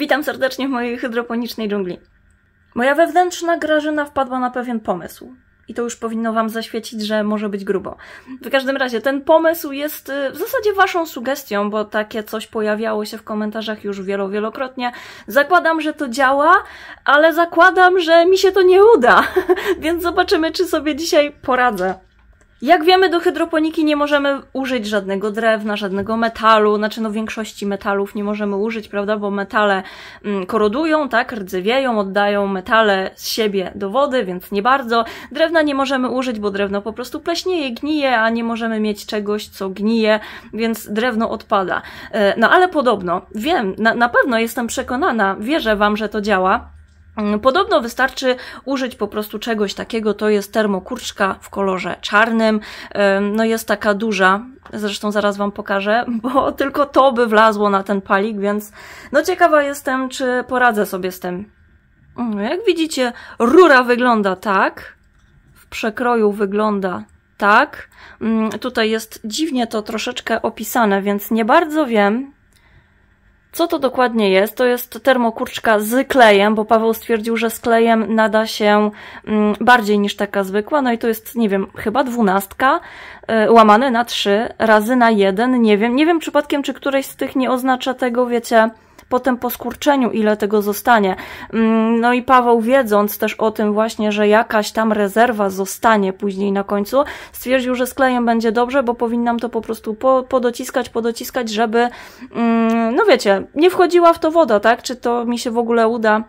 Witam serdecznie w mojej hydroponicznej dżungli. Moja wewnętrzna Grażyna wpadła na pewien pomysł. I to już powinno Wam zaświecić, że może być grubo. W każdym razie, ten pomysł jest y, w zasadzie Waszą sugestią, bo takie coś pojawiało się w komentarzach już wielo, wielokrotnie. Zakładam, że to działa, ale zakładam, że mi się to nie uda. Więc zobaczymy, czy sobie dzisiaj poradzę. Jak wiemy, do hydroponiki nie możemy użyć żadnego drewna, żadnego metalu, znaczy no większości metalów nie możemy użyć, prawda, bo metale mm, korodują, tak, rdzewieją, oddają metale z siebie do wody, więc nie bardzo. Drewna nie możemy użyć, bo drewno po prostu pleśnieje, gnije, a nie możemy mieć czegoś, co gnije, więc drewno odpada. E, no ale podobno, wiem, na, na pewno jestem przekonana, wierzę Wam, że to działa Mm, podobno wystarczy użyć po prostu czegoś takiego, to jest termokurczka w kolorze czarnym, no jest taka duża, zresztą zaraz Wam pokażę, bo tylko to by wlazło na ten palik, więc no ciekawa jestem, czy poradzę sobie z tym. Mm, jak widzicie, rura wygląda tak, w przekroju wygląda tak, mm, tutaj jest dziwnie to troszeczkę opisane, więc nie bardzo wiem, co to dokładnie jest? To jest termokurczka z klejem, bo Paweł stwierdził, że z klejem nada się mm, bardziej niż taka zwykła. No i to jest, nie wiem, chyba dwunastka y, łamane na trzy razy na jeden. Nie wiem, nie wiem przypadkiem, czy któreś z tych nie oznacza tego, wiecie, potem po skurczeniu, ile tego zostanie. Mm, no i Paweł, wiedząc też o tym właśnie, że jakaś tam rezerwa zostanie później na końcu, stwierdził, że z klejem będzie dobrze, bo powinnam to po prostu po, podociskać, podociskać, żeby, mm, no wiecie, nie wchodziła w to woda, tak? Czy to mi się w ogóle uda?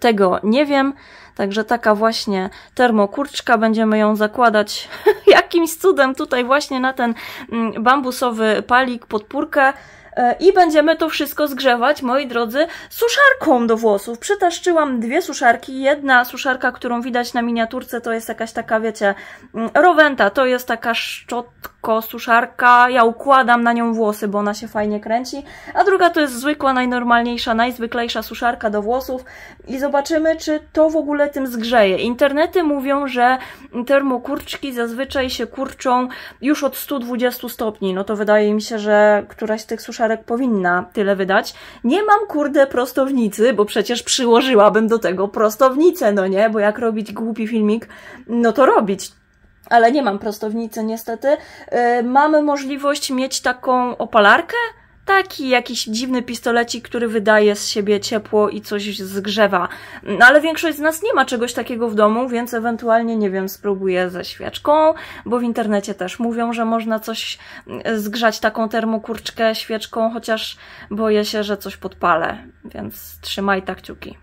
Tego nie wiem. Także taka właśnie termokurczka, będziemy ją zakładać jakimś cudem tutaj właśnie na ten mm, bambusowy palik, podpórkę. E, I będziemy to wszystko zgrzewać, moi drodzy, suszarką do włosów. Przytaszczyłam dwie suszarki. Jedna suszarka, którą widać na miniaturce, to jest jakaś taka, wiecie, mm, rowenta, to jest taka szczotka, lekko suszarka, ja układam na nią włosy, bo ona się fajnie kręci, a druga to jest zwykła, najnormalniejsza, najzwyklejsza suszarka do włosów i zobaczymy, czy to w ogóle tym zgrzeje. Internety mówią, że termokurczki zazwyczaj się kurczą już od 120 stopni, no to wydaje mi się, że któraś z tych suszarek powinna tyle wydać. Nie mam, kurde, prostownicy, bo przecież przyłożyłabym do tego prostownicę, no nie? Bo jak robić głupi filmik, no to robić ale nie mam prostownicy niestety, y, mamy możliwość mieć taką opalarkę, taki jakiś dziwny pistolecik, który wydaje z siebie ciepło i coś zgrzewa. No ale większość z nas nie ma czegoś takiego w domu, więc ewentualnie, nie wiem, spróbuję ze świeczką, bo w internecie też mówią, że można coś y, zgrzać taką termokurczkę świeczką, chociaż boję się, że coś podpalę, więc trzymaj tak kciuki.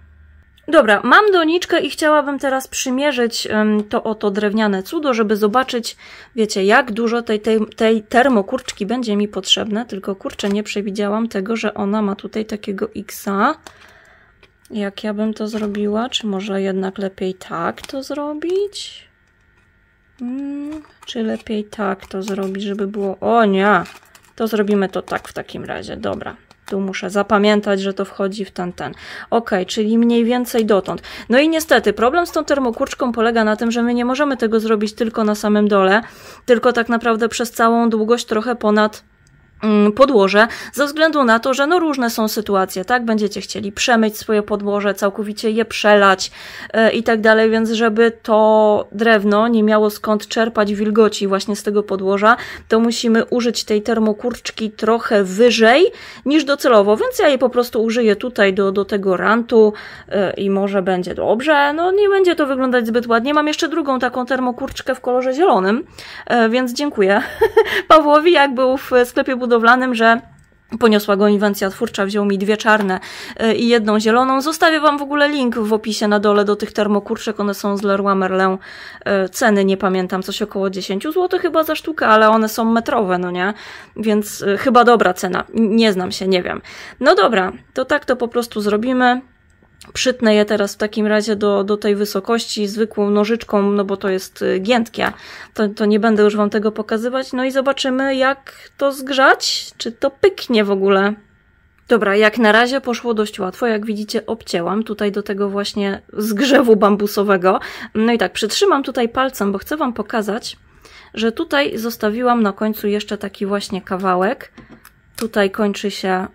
Dobra, mam doniczkę i chciałabym teraz przymierzyć to oto drewniane cudo, żeby zobaczyć, wiecie, jak dużo tej, tej, tej termokurczki będzie mi potrzebne. Tylko kurczę, nie przewidziałam tego, że ona ma tutaj takiego X-a. Jak ja bym to zrobiła? Czy może jednak lepiej tak to zrobić? Hmm, czy lepiej tak to zrobić, żeby było... O nie! To zrobimy to tak w takim razie. Dobra, tu muszę zapamiętać, że to wchodzi w ten, ten. Ok, czyli mniej więcej dotąd. No i niestety, problem z tą termokurczką polega na tym, że my nie możemy tego zrobić tylko na samym dole, tylko tak naprawdę przez całą długość trochę ponad Mm, podłoże, ze względu na to, że no różne są sytuacje, tak? Będziecie chcieli przemyć swoje podłoże, całkowicie je przelać yy, i tak dalej, więc żeby to drewno nie miało skąd czerpać wilgoci właśnie z tego podłoża, to musimy użyć tej termokurczki trochę wyżej niż docelowo, więc ja jej po prostu użyję tutaj do, do tego rantu yy, i może będzie dobrze, no nie będzie to wyglądać zbyt ładnie. Mam jeszcze drugą taką termokurczkę w kolorze zielonym, yy, więc dziękuję Pawłowi, jak był w sklepie budowlanym budowlanym, że Poniosła go inwencja twórcza, wziął mi dwie czarne e, i jedną zieloną. Zostawię wam w ogóle link w opisie na dole do tych termokurczek, one są z Leroy Merlin. E, ceny nie pamiętam, coś około 10 zł chyba za sztukę, ale one są metrowe, no nie? Więc e, chyba dobra cena, nie znam się, nie wiem. No dobra, to tak to po prostu zrobimy. Przytnę je teraz w takim razie do, do tej wysokości zwykłą nożyczką, no bo to jest y, giętkie. To, to nie będę już Wam tego pokazywać. No i zobaczymy, jak to zgrzać, czy to pyknie w ogóle. Dobra, jak na razie poszło dość łatwo. Jak widzicie, obcięłam tutaj do tego właśnie zgrzewu bambusowego. No i tak, przytrzymam tutaj palcem, bo chcę Wam pokazać, że tutaj zostawiłam na końcu jeszcze taki właśnie kawałek, tutaj kończy się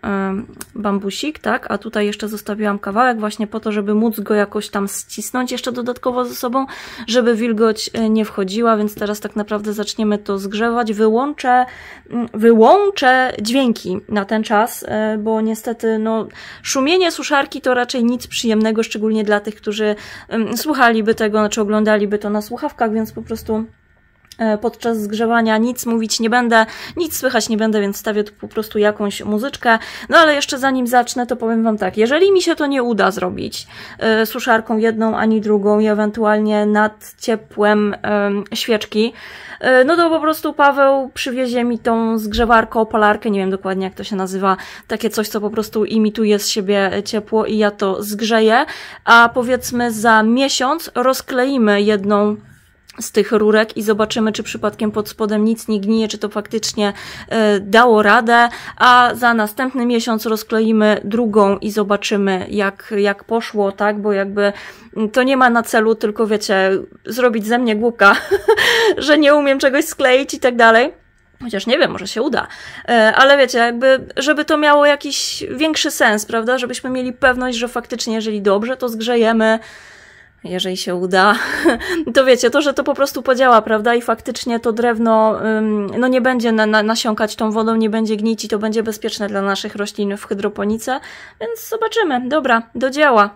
bambusik, tak? A tutaj jeszcze zostawiłam kawałek właśnie po to, żeby móc go jakoś tam ścisnąć jeszcze dodatkowo ze sobą, żeby wilgoć e, nie wchodziła, więc teraz tak naprawdę zaczniemy to zgrzewać. Wyłączę, mm, wyłączę dźwięki na ten czas, e, bo niestety no, szumienie suszarki to raczej nic przyjemnego, szczególnie dla tych, którzy słuchaliby tego, czy znaczy oglądaliby to na słuchawkach, więc po prostu E, podczas zgrzewania nic mówić nie będę, nic słychać nie będę, więc stawię tu po prostu jakąś muzyczkę. No ale jeszcze zanim zacznę, to powiem Wam tak, jeżeli mi się to nie uda zrobić e, suszarką jedną ani drugą i ewentualnie nad ciepłem yy, świeczki, e, no to po prostu Paweł przywiezie mi tą zgrzewarkę, opalarkę, nie wiem dokładnie jak to się nazywa, takie coś, co po prostu imituje z siebie ciepło i ja to zgrzeję, a powiedzmy za miesiąc rozkleimy jedną z tych rurek i zobaczymy, czy przypadkiem pod spodem nic nie gnije, czy to faktycznie e, dało radę, a za następny miesiąc rozkleimy drugą i zobaczymy, jak, jak poszło, tak, bo jakby mm, to nie ma na celu tylko, wiecie, zrobić ze mnie głupka, że nie umiem czegoś skleić i tak dalej. Chociaż nie wiem, może się uda. E, ale wiecie, jakby, żeby to miało jakiś większy sens, prawda? Żebyśmy mieli pewność, że faktycznie, jeżeli dobrze, to zgrzejemy jeżeli się uda, to wiecie, to, że to po prostu podziała, prawda? I faktycznie to drewno no nie będzie na, na, nasiąkać tą wodą, nie będzie gnić i to będzie bezpieczne dla naszych roślin w hydroponice, więc zobaczymy. Dobra, do dzieła.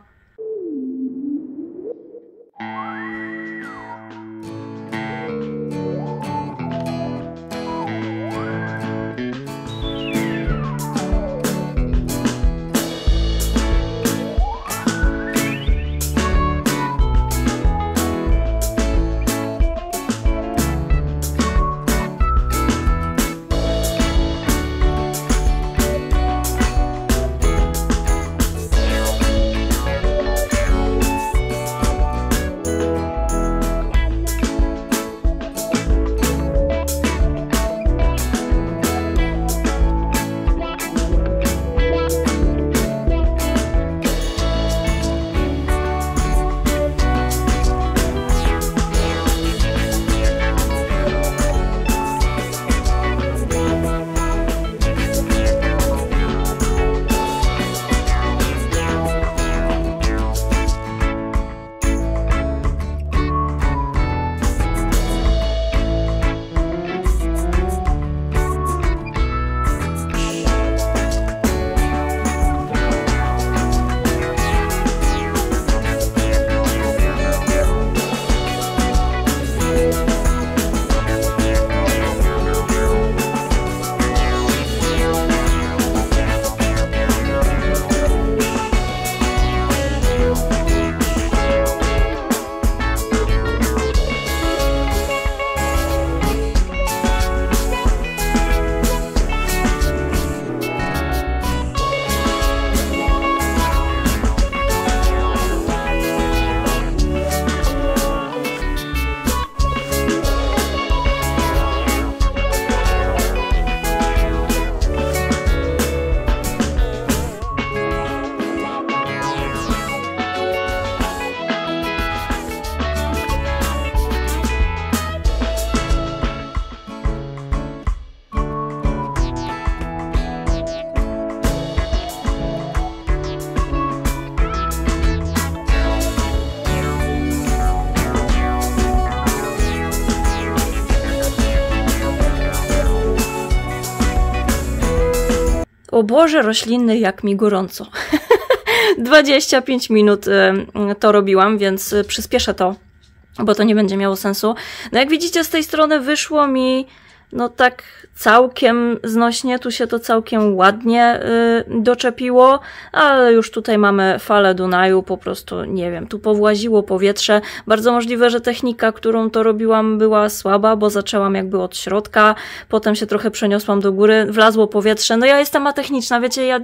O Boże, roślinny, jak mi gorąco. 25 minut to robiłam, więc przyspieszę to, bo to nie będzie miało sensu. No jak widzicie, z tej strony wyszło mi no tak całkiem znośnie, tu się to całkiem ładnie yy, doczepiło, ale już tutaj mamy falę Dunaju, po prostu nie wiem, tu powłaziło powietrze. Bardzo możliwe, że technika, którą to robiłam była słaba, bo zaczęłam jakby od środka, potem się trochę przeniosłam do góry, wlazło powietrze. No ja jestem atechniczna, wiecie, ja,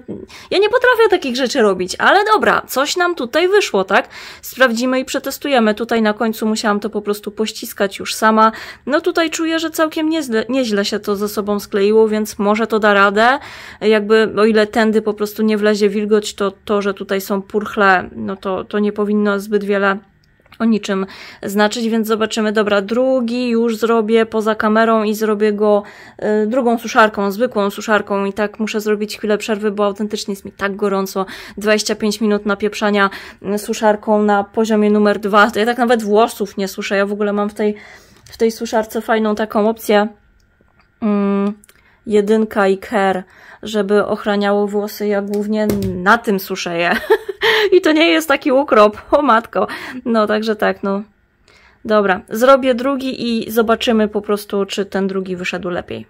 ja nie potrafię takich rzeczy robić, ale dobra, coś nam tutaj wyszło, tak? Sprawdzimy i przetestujemy. Tutaj na końcu musiałam to po prostu pościskać już sama. No tutaj czuję, że całkiem nieźle, nieźle się to ze sobą skleiło, więc może to da radę. Jakby, o ile tędy po prostu nie wlezie wilgoć, to to, że tutaj są purchle, no to, to nie powinno zbyt wiele o niczym znaczyć, więc zobaczymy. Dobra, drugi już zrobię poza kamerą i zrobię go y, drugą suszarką, zwykłą suszarką i tak muszę zrobić chwilę przerwy, bo autentycznie jest mi tak gorąco. 25 minut napieprzania y, suszarką na poziomie numer dwa. Ja tak nawet włosów nie suszę, ja w ogóle mam w tej, w tej suszarce fajną taką opcję, mm, jedynka i care, żeby ochraniało włosy. Ja głównie na tym suszę je. I to nie jest taki ukrop, o matko. No, także tak, no. Dobra, zrobię drugi i zobaczymy po prostu, czy ten drugi wyszedł lepiej.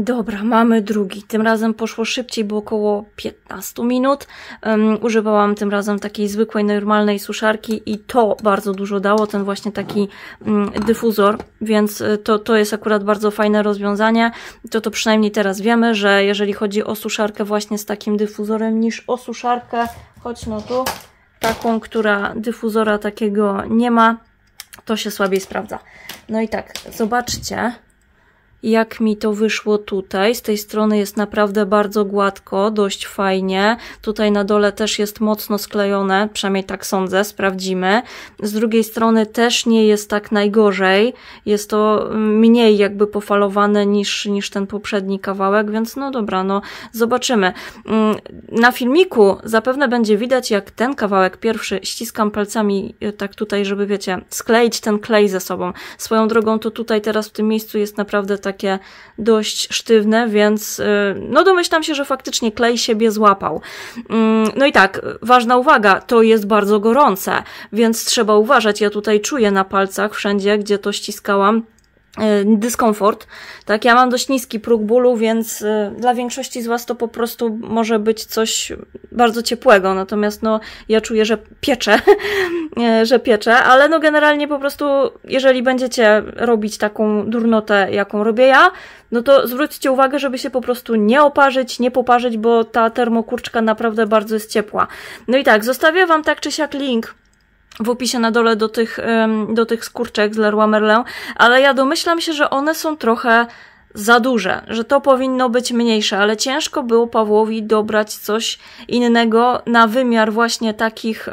Dobra, mamy drugi. Tym razem poszło szybciej, było około 15 minut. Um, używałam tym razem takiej zwykłej, normalnej suszarki i to bardzo dużo dało, ten właśnie taki um, dyfuzor, więc e, to, to jest akurat bardzo fajne rozwiązanie. To to przynajmniej teraz wiemy, że jeżeli chodzi o suszarkę właśnie z takim dyfuzorem niż o suszarkę, choć no tu, taką, która dyfuzora takiego nie ma, to się słabiej sprawdza. No i tak, zobaczcie, jak mi to wyszło tutaj. Z tej strony jest naprawdę bardzo gładko, dość fajnie. Tutaj na dole też jest mocno sklejone, przynajmniej tak sądzę, sprawdzimy. Z drugiej strony też nie jest tak najgorzej. Jest to mniej jakby pofalowane niż, niż ten poprzedni kawałek, więc no dobra, no zobaczymy. Mm, na filmiku zapewne będzie widać, jak ten kawałek pierwszy ściskam palcami e, tak tutaj, żeby wiecie, skleić ten klej ze sobą. Swoją drogą to tutaj teraz w tym miejscu jest naprawdę tak takie dość sztywne, więc y, no domyślam się, że faktycznie klej siebie złapał. Mm, no i tak, ważna uwaga, to jest bardzo gorące, więc trzeba uważać. Ja tutaj czuję na palcach wszędzie, gdzie to ściskałam, Y, dyskomfort. Tak, ja mam dość niski próg bólu, więc y, dla większości z Was to po prostu może być coś bardzo ciepłego. Natomiast no, ja czuję, że pieczę, y, że pieczę, ale no generalnie po prostu, jeżeli będziecie robić taką durnotę, jaką robię ja, no to zwróćcie uwagę, żeby się po prostu nie oparzyć, nie poparzyć, bo ta termokurczka naprawdę bardzo jest ciepła. No i tak, zostawię Wam tak czy siak link w opisie na dole do tych, do tych skurczek z Leroy Merlin, ale ja domyślam się, że one są trochę za duże, że to powinno być mniejsze, ale ciężko było Pawłowi dobrać coś innego na wymiar właśnie takich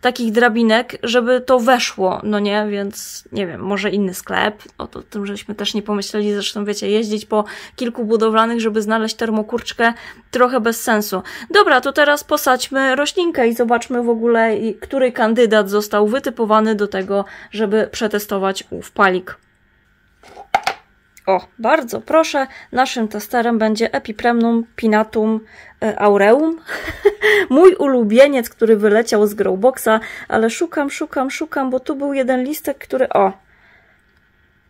takich drabinek, żeby to weszło, no nie? Więc nie wiem, może inny sklep, o to, tym żeśmy też nie pomyśleli, zresztą wiecie, jeździć po kilku budowlanych, żeby znaleźć termokurczkę, trochę bez sensu. Dobra, to teraz posadźmy roślinkę i zobaczmy w ogóle, który kandydat został wytypowany do tego, żeby przetestować ów palik. O, bardzo proszę, naszym testerem będzie Epipremnum pinatum e, aureum. Mój ulubieniec, który wyleciał z growboxa, ale szukam, szukam, szukam, bo tu był jeden listek, który... O!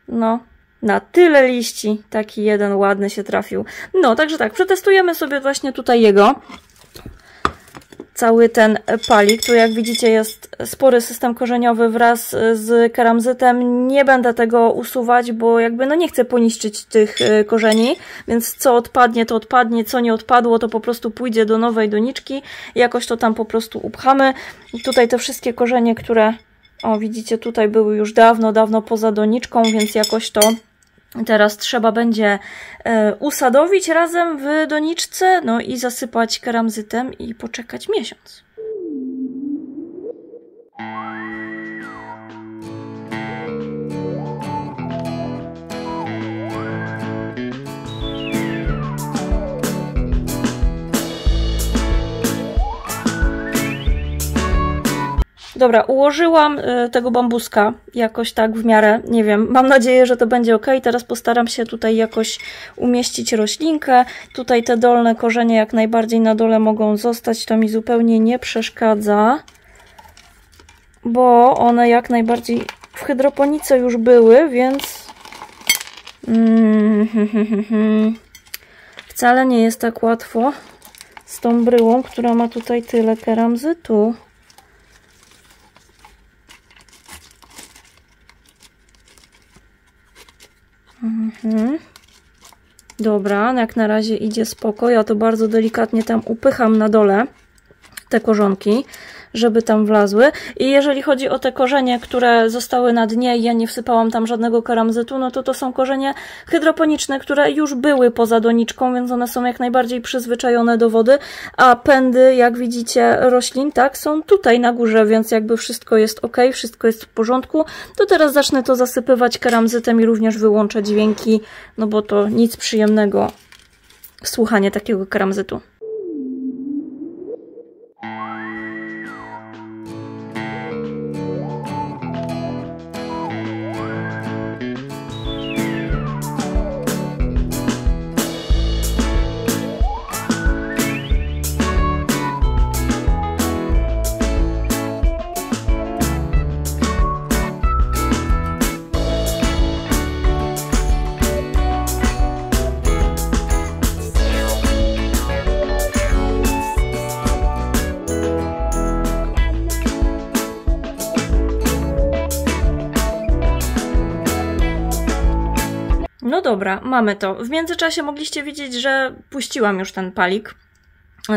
No, na tyle liści taki jeden ładny się trafił. No, także tak, przetestujemy sobie właśnie tutaj jego cały ten e, palik. Tu jak widzicie jest spory system korzeniowy wraz e, z karamzytem, Nie będę tego usuwać, bo jakby no nie chcę poniszczyć tych e, korzeni, więc co odpadnie to odpadnie, co nie odpadło to po prostu pójdzie do nowej doniczki. Jakoś to tam po prostu upchamy. I tutaj te wszystkie korzenie, które o widzicie tutaj były już dawno, dawno poza doniczką, więc jakoś to Teraz trzeba będzie e, usadowić razem w doniczce, no i zasypać keramzytem i poczekać miesiąc. Dobra, ułożyłam y, tego bambuska jakoś tak w miarę, nie wiem, mam nadzieję, że to będzie ok. Teraz postaram się tutaj jakoś umieścić roślinkę. Tutaj te dolne korzenie jak najbardziej na dole mogą zostać, to mi zupełnie nie przeszkadza, bo one jak najbardziej w hydroponice już były, więc... Wcale nie jest tak łatwo z tą bryłą, która ma tutaj tyle keramzytu. Mhm. Dobra, no jak na razie idzie spoko. Ja to bardzo delikatnie tam upycham na dole te korzonki, żeby tam wlazły. I jeżeli chodzi o te korzenie, które zostały na dnie i ja nie wsypałam tam żadnego karamzytu, no to to są korzenie hydroponiczne, które już były poza doniczką, więc one są jak najbardziej przyzwyczajone do wody, a pędy, jak widzicie, roślin, tak, są tutaj na górze, więc jakby wszystko jest ok, wszystko jest w porządku. To teraz zacznę to zasypywać karamzytem i również wyłączę dźwięki, no bo to nic przyjemnego słuchanie takiego karamzytu. dobra, mamy to. W międzyczasie mogliście widzieć, że puściłam już ten palik,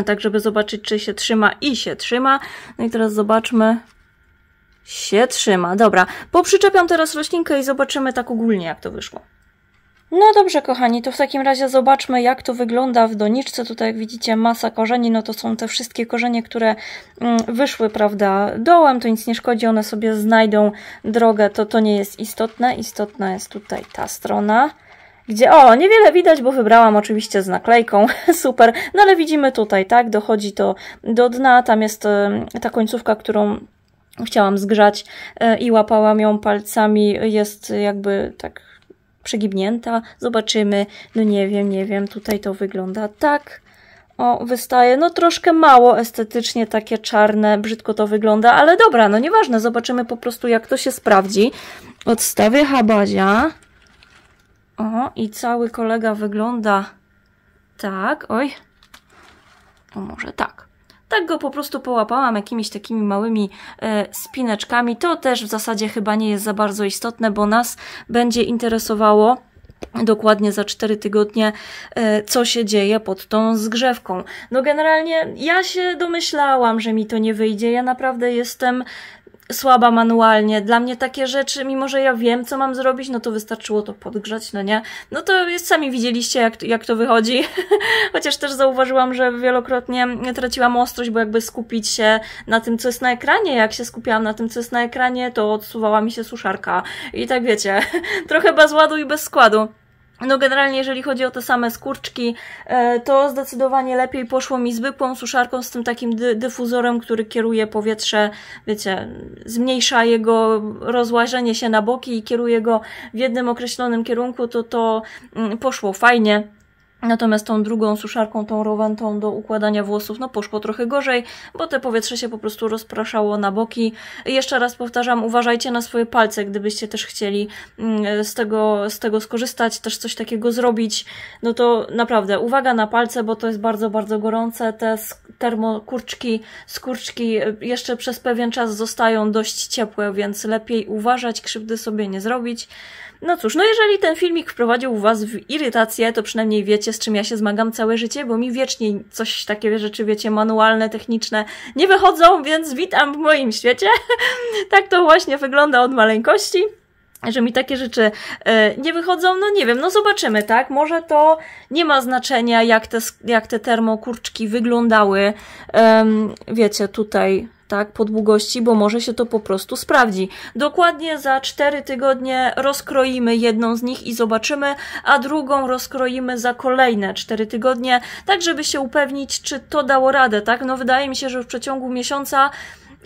tak żeby zobaczyć, czy się trzyma i się trzyma. No i teraz zobaczmy, się trzyma. Dobra, poprzyczepiam teraz roślinkę i zobaczymy tak ogólnie, jak to wyszło. No dobrze, kochani, to w takim razie zobaczmy, jak to wygląda w doniczce. Tutaj, jak widzicie, masa korzeni, no to są te wszystkie korzenie, które mm, wyszły, prawda, dołem, to nic nie szkodzi, one sobie znajdą drogę, to to nie jest istotne. Istotna jest tutaj ta strona gdzie o, niewiele widać, bo wybrałam oczywiście z naklejką, super, no ale widzimy tutaj, tak, dochodzi to do dna, tam jest ta końcówka, którą chciałam zgrzać e, i łapałam ją palcami, jest jakby tak przegibnięta, zobaczymy, no nie wiem, nie wiem, tutaj to wygląda tak, o, wystaje, no troszkę mało estetycznie takie czarne, brzydko to wygląda, ale dobra, no nieważne, zobaczymy po prostu jak to się sprawdzi. Odstawię habazia. O, i cały kolega wygląda tak, oj, o może tak. Tak go po prostu połapałam jakimiś takimi małymi e, spineczkami. To też w zasadzie chyba nie jest za bardzo istotne, bo nas będzie interesowało dokładnie za 4 tygodnie, e, co się dzieje pod tą zgrzewką. No generalnie ja się domyślałam, że mi to nie wyjdzie. Ja naprawdę jestem słaba manualnie. Dla mnie takie rzeczy, mimo że ja wiem, co mam zrobić, no to wystarczyło to podgrzać, no nie? No to jest, sami widzieliście, jak, jak to wychodzi. Chociaż też zauważyłam, że wielokrotnie traciłam ostrość, bo jakby skupić się na tym, co jest na ekranie. Jak się skupiałam na tym, co jest na ekranie, to odsuwała mi się suszarka. I tak wiecie, trochę bez ładu i bez składu. No generalnie jeżeli chodzi o te same skurczki, e, to zdecydowanie lepiej poszło mi zwykłą suszarką z tym takim dy dyfuzorem, który kieruje powietrze, wiecie, zmniejsza jego rozłażenie się na boki i kieruje go w jednym określonym kierunku, to to mm, poszło fajnie. Natomiast tą drugą suszarką, tą rowantą do układania włosów, no poszło trochę gorzej, bo te powietrze się po prostu rozpraszało na boki. Jeszcze raz powtarzam, uważajcie na swoje palce, gdybyście też chcieli mm, z tego, z tego skorzystać, też coś takiego zrobić. No to naprawdę, uwaga na palce, bo to jest bardzo, bardzo gorące. Te termokurczki, skurczki e, jeszcze przez pewien czas zostają dość ciepłe, więc lepiej uważać, krzywdy sobie nie zrobić. No cóż, no jeżeli ten filmik wprowadził was w irytację, to przynajmniej wiecie, z czym ja się zmagam całe życie, bo mi wiecznie coś takie rzeczy, wiecie, manualne, techniczne nie wychodzą, więc witam w moim świecie. tak to właśnie wygląda od maleńkości że mi takie rzeczy e, nie wychodzą, no nie wiem, no zobaczymy, tak? Może to nie ma znaczenia, jak te, jak te termokurczki wyglądały. Um, wiecie, tutaj tak, po długości, bo może się to po prostu sprawdzi. Dokładnie za 4 tygodnie rozkroimy jedną z nich i zobaczymy, a drugą rozkroimy za kolejne 4 tygodnie, tak żeby się upewnić, czy to dało radę, tak? No wydaje mi się, że w przeciągu miesiąca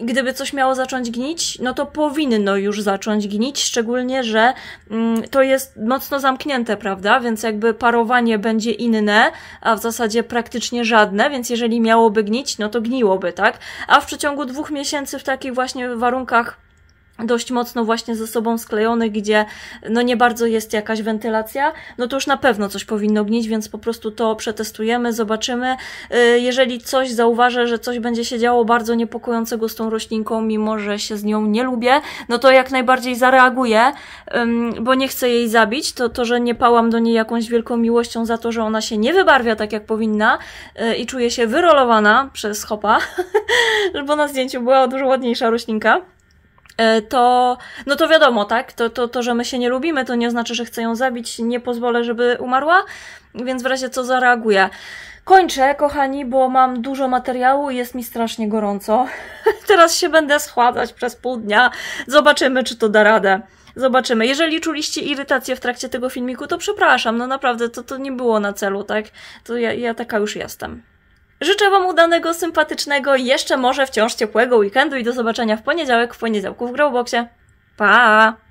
gdyby coś miało zacząć gnić, no to powinno już zacząć gnić, szczególnie, że mm, to jest mocno zamknięte, prawda? Więc jakby parowanie będzie inne, a w zasadzie praktycznie żadne, więc jeżeli miałoby gnić, no to gniłoby, tak? A w przeciągu dwóch miesięcy w takich właśnie warunkach dość mocno właśnie ze sobą sklejonych, gdzie no nie bardzo jest jakaś wentylacja, no to już na pewno coś powinno gnić, więc po prostu to przetestujemy, zobaczymy. Y, jeżeli coś zauważę, że coś będzie się działo bardzo niepokojącego z tą roślinką, mimo że się z nią nie lubię, no to jak najbardziej zareaguję, bo nie chcę jej zabić, to to, że nie pałam do niej jakąś wielką miłością za to, że ona się nie wybarwia tak jak powinna y, i czuję się wyrolowana przez hopa, bo na zdjęciu była dużo ładniejsza roślinka E, to, no to wiadomo, tak? To, to, to, że my się nie lubimy, to nie znaczy, że chcę ją zabić, nie pozwolę, żeby umarła, więc w razie co zareaguję. Kończę, kochani, bo mam dużo materiału i jest mi strasznie gorąco. Teraz się będę schładzać przez pół dnia. Zobaczymy, czy to da radę. Zobaczymy. Jeżeli czuliście irytację w trakcie tego filmiku, to przepraszam, no naprawdę, to, to nie było na celu, tak? To ja, ja taka już jestem. Życzę Wam udanego, sympatycznego, jeszcze może wciąż ciepłego weekendu i do zobaczenia w poniedziałek w poniedziałku w Growboxie. Pa!